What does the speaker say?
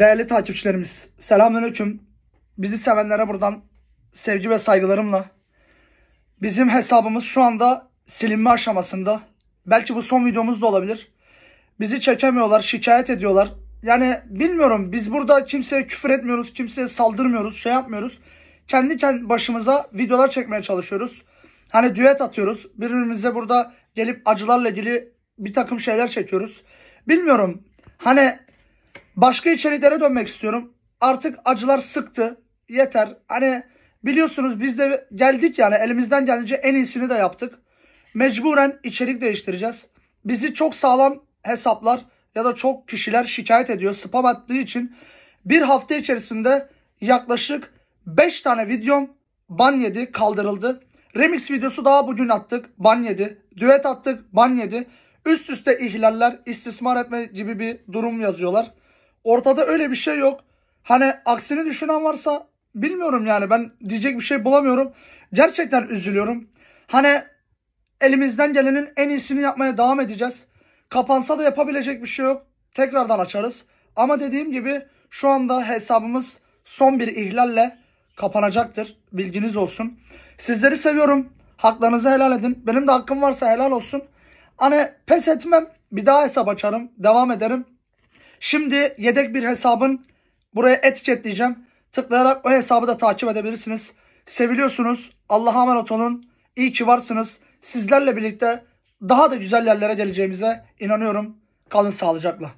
Değerli takipçilerimiz, selamünaleyküm. Bizi sevenlere buradan sevgi ve saygılarımla. Bizim hesabımız şu anda silinme aşamasında. Belki bu son videomuz da olabilir. Bizi çekemiyorlar, şikayet ediyorlar. Yani bilmiyorum biz burada kimseye küfür etmiyoruz, kimseye saldırmıyoruz, şey yapmıyoruz. Kendi kendi başımıza videolar çekmeye çalışıyoruz. Hani düet atıyoruz. Birbirimize burada gelip acılarla ilgili bir takım şeyler çekiyoruz. Bilmiyorum. Hani Başka içeriklere dönmek istiyorum. Artık acılar sıktı. Yeter. Hani biliyorsunuz biz de geldik yani elimizden gelince en iyisini de yaptık. Mecburen içerik değiştireceğiz. Bizi çok sağlam hesaplar ya da çok kişiler şikayet ediyor spam attığı için bir hafta içerisinde yaklaşık 5 tane videom ban yedi kaldırıldı. Remix videosu daha bugün attık ban yedi. Düet attık ban yedi. Üst üste ihlaller, istismar etme gibi bir durum yazıyorlar. Ortada öyle bir şey yok. Hani aksini düşünen varsa bilmiyorum yani ben diyecek bir şey bulamıyorum. Gerçekten üzülüyorum. Hani elimizden gelenin en iyisini yapmaya devam edeceğiz. Kapansa da yapabilecek bir şey yok. Tekrardan açarız. Ama dediğim gibi şu anda hesabımız son bir ihlalle kapanacaktır. Bilginiz olsun. Sizleri seviyorum. Haklarınızı helal edin. Benim de hakkım varsa helal olsun. Hani pes etmem. Bir daha hesap açarım. Devam ederim. Şimdi yedek bir hesabın buraya etiketleyeceğim. Tıklayarak o hesabı da takip edebilirsiniz. Seviliyorsunuz. Allah'a emanet olun. İyi ki varsınız. Sizlerle birlikte daha da güzel yerlere geleceğimize inanıyorum. Kalın sağlıcakla.